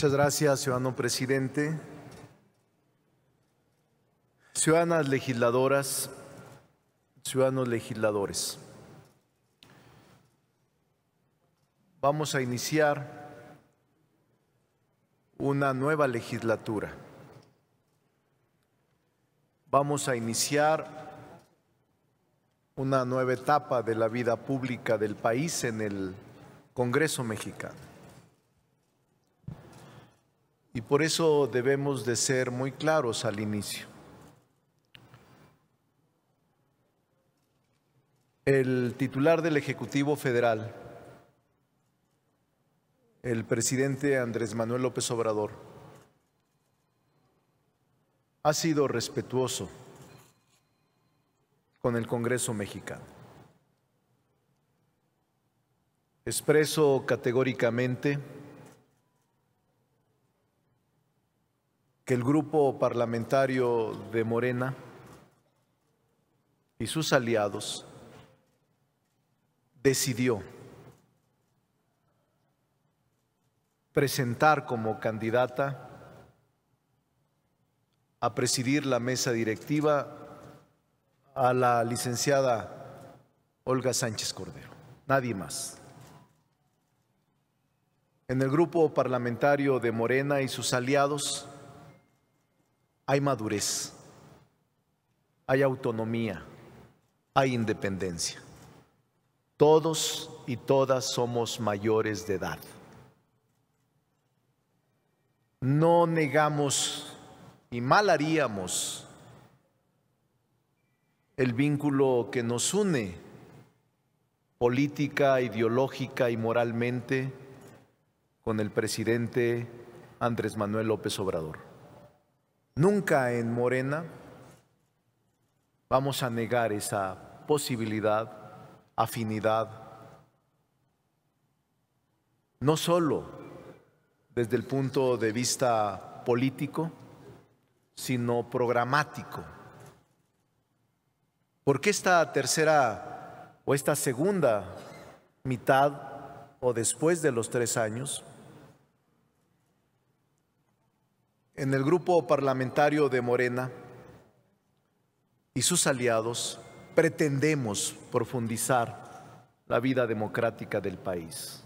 Muchas gracias, ciudadano presidente. Ciudadanas legisladoras, ciudadanos legisladores. Vamos a iniciar una nueva legislatura. Vamos a iniciar una nueva etapa de la vida pública del país en el Congreso mexicano. Y por eso debemos de ser muy claros al inicio. El titular del Ejecutivo Federal, el presidente Andrés Manuel López Obrador, ha sido respetuoso con el Congreso mexicano. Expreso categóricamente el grupo parlamentario de Morena y sus aliados decidió presentar como candidata a presidir la mesa directiva a la licenciada Olga Sánchez Cordero, nadie más. En el grupo parlamentario de Morena y sus aliados hay madurez, hay autonomía, hay independencia. Todos y todas somos mayores de edad. No negamos y mal haríamos el vínculo que nos une política, ideológica y moralmente con el presidente Andrés Manuel López Obrador. Nunca en Morena vamos a negar esa posibilidad, afinidad, no solo desde el punto de vista político, sino programático. Porque esta tercera o esta segunda mitad o después de los tres años en el grupo parlamentario de Morena y sus aliados pretendemos profundizar la vida democrática del país.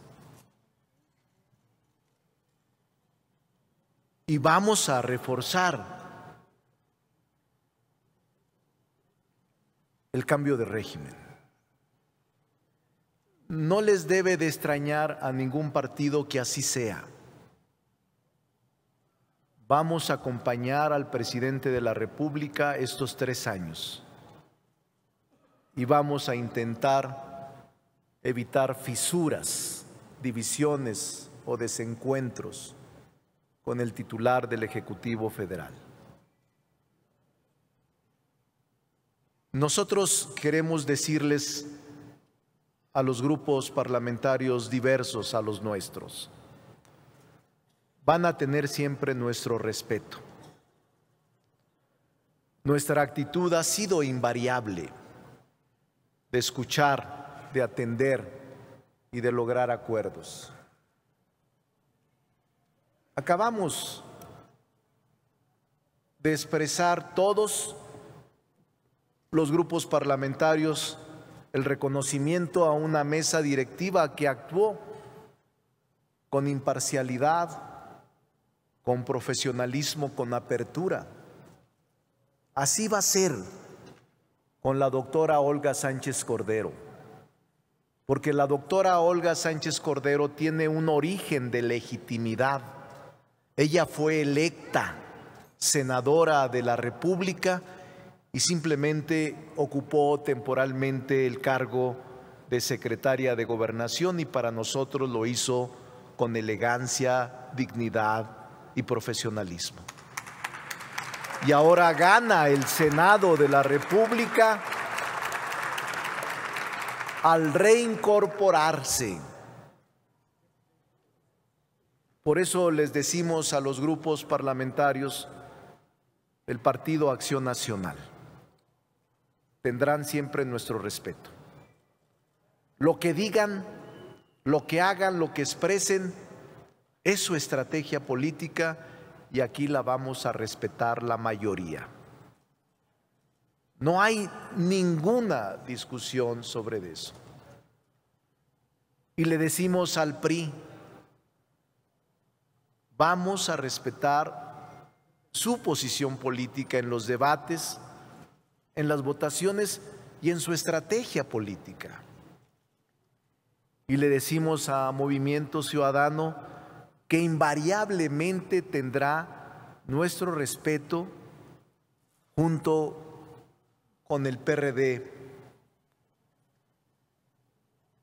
Y vamos a reforzar el cambio de régimen. No les debe de extrañar a ningún partido que así sea vamos a acompañar al presidente de la República estos tres años y vamos a intentar evitar fisuras, divisiones o desencuentros con el titular del Ejecutivo Federal. Nosotros queremos decirles a los grupos parlamentarios diversos, a los nuestros, van a tener siempre nuestro respeto. Nuestra actitud ha sido invariable de escuchar, de atender y de lograr acuerdos. Acabamos de expresar todos los grupos parlamentarios el reconocimiento a una mesa directiva que actuó con imparcialidad, con profesionalismo, con apertura. Así va a ser con la doctora Olga Sánchez Cordero, porque la doctora Olga Sánchez Cordero tiene un origen de legitimidad. Ella fue electa senadora de la República y simplemente ocupó temporalmente el cargo de secretaria de gobernación y para nosotros lo hizo con elegancia, dignidad y profesionalismo. Y ahora gana el Senado de la República al reincorporarse. Por eso les decimos a los grupos parlamentarios del Partido Acción Nacional, tendrán siempre nuestro respeto. Lo que digan, lo que hagan, lo que expresen, es su estrategia política y aquí la vamos a respetar la mayoría. No hay ninguna discusión sobre eso. Y le decimos al PRI, vamos a respetar su posición política en los debates, en las votaciones y en su estrategia política. Y le decimos a Movimiento Ciudadano, que invariablemente tendrá nuestro respeto junto con el PRD.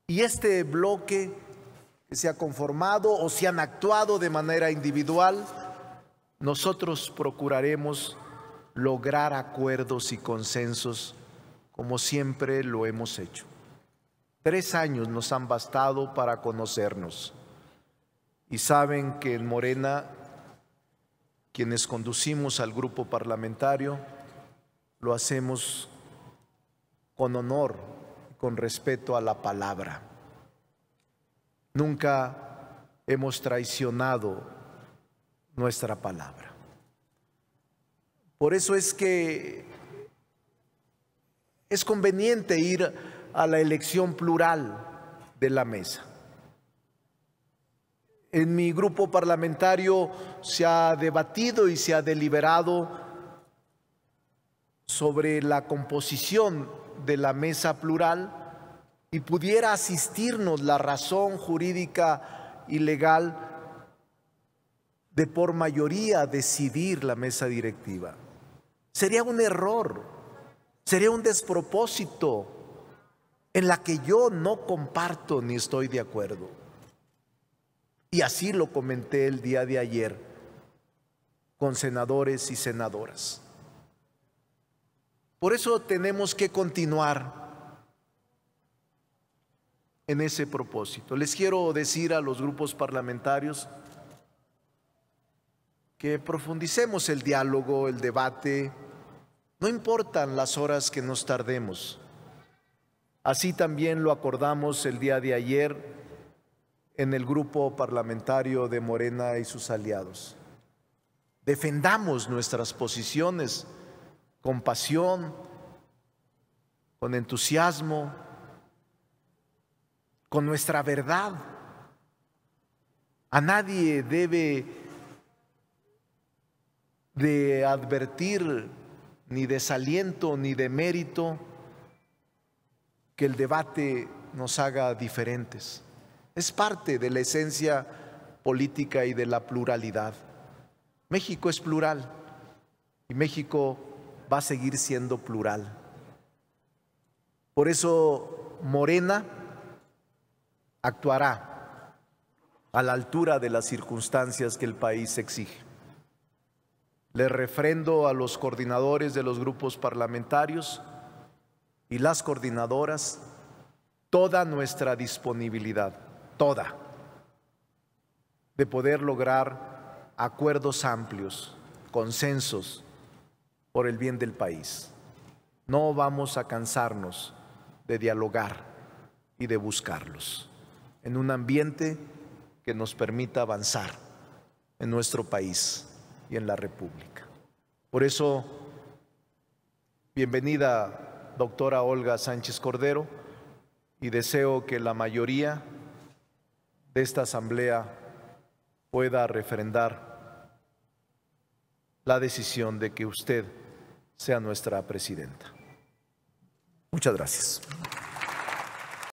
Y este bloque que se ha conformado o se han actuado de manera individual, nosotros procuraremos lograr acuerdos y consensos como siempre lo hemos hecho. Tres años nos han bastado para conocernos y saben que en Morena, quienes conducimos al grupo parlamentario, lo hacemos con honor, con respeto a la palabra. Nunca hemos traicionado nuestra palabra. Por eso es que es conveniente ir a la elección plural de la mesa. En mi grupo parlamentario se ha debatido y se ha deliberado sobre la composición de la mesa plural y pudiera asistirnos la razón jurídica y legal de por mayoría decidir la mesa directiva. Sería un error, sería un despropósito en la que yo no comparto ni estoy de acuerdo. Y así lo comenté el día de ayer con senadores y senadoras. Por eso tenemos que continuar en ese propósito. Les quiero decir a los grupos parlamentarios que profundicemos el diálogo, el debate, no importan las horas que nos tardemos. Así también lo acordamos el día de ayer en el grupo parlamentario de Morena y sus aliados. Defendamos nuestras posiciones con pasión, con entusiasmo, con nuestra verdad. A nadie debe de advertir ni desaliento ni de mérito que el debate nos haga diferentes. Es parte de la esencia política y de la pluralidad. México es plural y México va a seguir siendo plural. Por eso Morena actuará a la altura de las circunstancias que el país exige. Le refrendo a los coordinadores de los grupos parlamentarios y las coordinadoras toda nuestra disponibilidad toda de poder lograr acuerdos amplios, consensos por el bien del país. No vamos a cansarnos de dialogar y de buscarlos en un ambiente que nos permita avanzar en nuestro país y en la República. Por eso, bienvenida doctora Olga Sánchez Cordero y deseo que la mayoría de esta asamblea pueda refrendar la decisión de que usted sea nuestra presidenta. Muchas gracias.